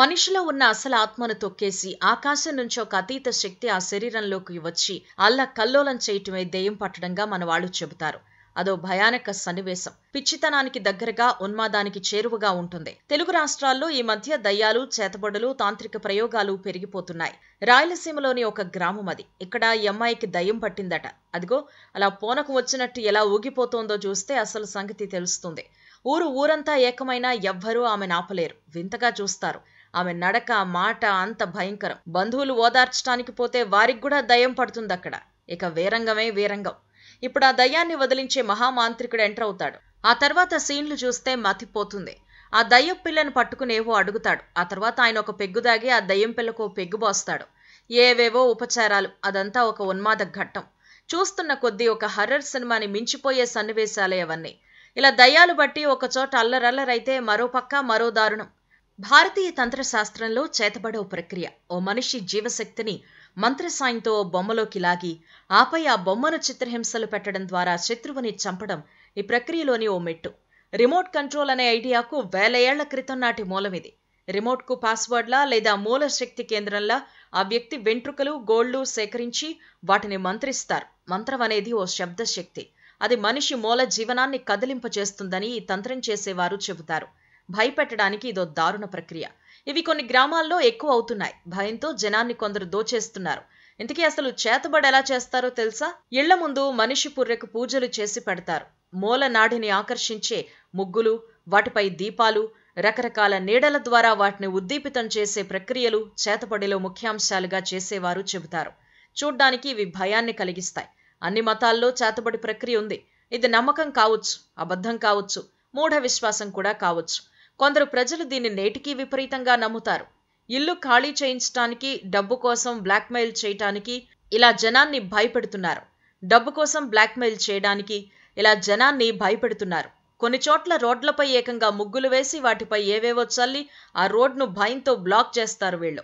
మనిషిలో ఉన్న అసలు ఆత్మను తొక్కేసి ఆకాశం నుంచి ఒక అతీత శక్తి ఆ శరీరంలోకి వచ్చి అల్లా కల్లోలం చేయటమే దెయ్యం పట్టడంగా మన వాళ్ళు చెబుతారు అదో భయానక సన్నివేశం పిచ్చితనానికి దగ్గరగా ఉన్మాదానికి చేరువగా ఉంటుంది తెలుగు రాష్ట్రాల్లో ఈ మధ్య దయ్యాలు చేతబడులు తాంత్రిక ప్రయోగాలు పెరిగిపోతున్నాయి రాయలసీమలోని ఒక గ్రామం అది ఇక్కడ ఈ అమ్మాయికి దయ్యం పట్టిందట అదిగో అలా పోనకు వచ్చినట్టు ఎలా ఊగిపోతోందో చూస్తే అసలు సంగతి తెలుస్తుంది ఊరు ఊరంతా ఏకమైన ఎవ్వరూ ఆమె నాపలేరు వింతగా చూస్తారు ఆమె నడక మాట అంత భయంకరం బంధువులు ఓదార్చడానికి పోతే వారికి కూడా దయ్యం పడుతుంది అక్కడ ఇక వీరంగమే వీరంగం ఇప్పుడు ఆ దయ్యాన్ని వదిలించే మహామాంత్రికుడు ఎంటర్ అవుతాడు ఆ తర్వాత సీన్లు చూస్తే మతిపోతుంది ఆ దయ్యం పిల్లను పట్టుకునేవో అడుగుతాడు ఆ తర్వాత ఆయన ఒక పెగ్గు దాగి ఆ దయ్యం పిల్లకు పెగ్గు పోస్తాడు ఏవేవో ఉపచారాలు అదంతా ఒక ఉన్మాద ఘట్టం చూస్తున్న కొద్దీ ఒక హర్రర్ సినిమాని మించిపోయే సన్నివేశాలే అవన్నీ ఇలా దయ్యాలు బట్టి ఒకచోట అల్లరల్లరైతే మరో పక్క మరో దారుణం భారతీయ తంత్రశాస్త్రంలో చేతబడవు ప్రక్రియ ఓ మనిషి జీవశక్తిని మంత్రసాయంతో ఓ బొమ్మలోకి లాగి ఆపై ఆ బొమ్మను చిత్రహింసలు పెట్టడం ద్వారా శత్రువుని చంపడం ఈ ప్రక్రియలోని ఓ మెట్టు రిమోట్ కంట్రోల్ అనే ఐడియాకు వేల ఏళ్ల క్రితం నాటి మూలం ఇది రిమోట్కు పాస్వర్డ్లా లేదా మూల శక్తి కేంద్రంలా ఆ వ్యక్తి వెంట్రుకలు గోళ్లు సేకరించి వాటిని మంత్రిస్తారు మంత్రం అనేది ఓ శబ్దశక్తి అది మనిషి మూల జీవనాన్ని కదిలింపచేస్తుందని ఈ తంత్రం చేసేవారు చెబుతారు భయపెట్టడానికి ఇదో దారుణ ప్రక్రియ ఇవి కొన్ని గ్రామాల్లో ఎక్కువ అవుతున్నాయి భయంతో జనాన్ని కొందరు దోచేస్తున్నారు ఇంతకీ అసలు చేతబడి ఎలా చేస్తారో తెలుసా ఇళ్ల ముందు మనిషి పుర్రెకు పూజలు చేసి పెడతారు మూల నాడిని ఆకర్షించే ముగ్గులు వాటిపై దీపాలు రకరకాల నీడల ద్వారా వాటిని ఉద్దీపితం చేసే ప్రక్రియలు చేతపడిలో ముఖ్యాంశాలుగా చేసేవారు చెబుతారు చూడ్డానికి ఇవి భయాన్ని కలిగిస్తాయి అన్ని మతాల్లో చేతబడి ప్రక్రియ ఉంది ఇది నమ్మకం కావచ్చు అబద్ధం కావచ్చు మూఢ విశ్వాసం కూడా కావచ్చు కొందరు ప్రజలు దీన్ని నేటికీ విపరీతంగా నమ్ముతారు ఇల్లు ఖాళీ చేయించడానికి డబ్బు కోసం బ్లాక్మెయిల్ చేయటానికి ఇలా జనాన్ని భయపెడుతున్నారు డబ్బు కోసం బ్లాక్మెయిల్ చేయడానికి ఇలా జనాన్ని భయపెడుతున్నారు కొన్ని చోట్ల రోడ్లపై ఏకంగా ముగ్గులు వేసి వాటిపై ఏవేవో చల్లి ఆ రోడ్ను భయంతో బ్లాక్ చేస్తారు వీళ్ళు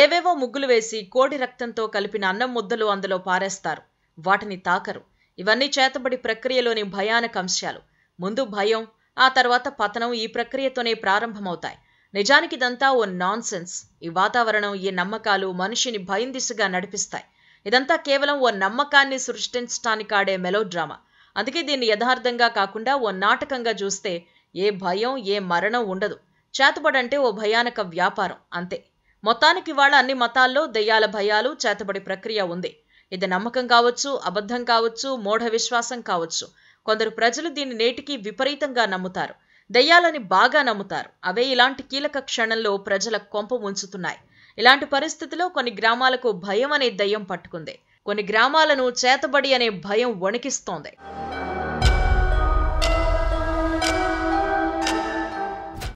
ఏవేవో ముగ్గులు వేసి కోడి రక్తంతో కలిపిన అన్నం ముద్దలు అందులో పారేస్తారు వాటిని తాకరు ఇవన్నీ చేతబడి ప్రక్రియలోని భయానక అంశాలు ముందు భయం ఆ తర్వాత పతనం ఈ ప్రక్రియతోనే ప్రారంభమవుతాయి నిజానికి ఇదంతా ఓ నాన్సెన్స్ ఈ వాతావరణం ఈ నమ్మకాలు మనిషిని భయం దిశగా నడిపిస్తాయి ఇదంతా కేవలం ఓ నమ్మకాన్ని సృష్టించడానికి ఆడే మెలో డ్రామా అందుకే దీన్ని యథార్థంగా కాకుండా ఓ నాటకంగా చూస్తే ఏ భయం ఏ మరణం ఉండదు చేతబడంటే ఓ భయానక వ్యాపారం అంతే మొత్తానికి ఇవాళ అన్ని మతాల్లో దెయ్యాల భయాలు చేతబడి ప్రక్రియ ఉంది ఇది నమ్మకం కావచ్చు అబద్ధం కావచ్చు మూఢ విశ్వాసం కావచ్చు కొందరు ప్రజలు దీన్ని నేటికీ విపరీతంగా నమ్ముతారు దయ్యాలని బాగా నమ్ముతారు అవే ఇలాంటి కీలక క్షణంలో ప్రజల కొంప ముంచుతున్నాయి ఇలాంటి పరిస్థితిలో కొన్ని గ్రామాలకు భయం అనే దయ్యం పట్టుకుంది కొన్ని గ్రామాలను చేతబడి అనే భయం వణికిస్తోంది